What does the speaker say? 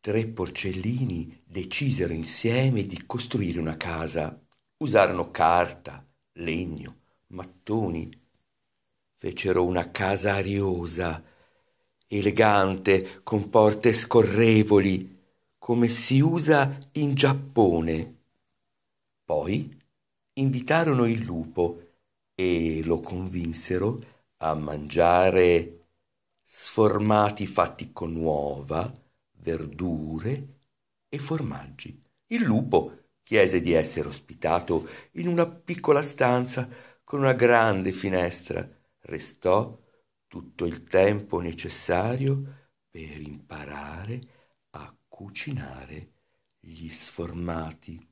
Tre porcellini decisero insieme di costruire una casa. Usarono carta, legno, mattoni. Fecero una casa ariosa, elegante, con porte scorrevoli, come si usa in Giappone. Poi invitarono il lupo e lo convinsero a mangiare sformati fatti con uova, verdure e formaggi. Il lupo chiese di essere ospitato in una piccola stanza con una grande finestra. Restò tutto il tempo necessario per imparare a cucinare gli sformati.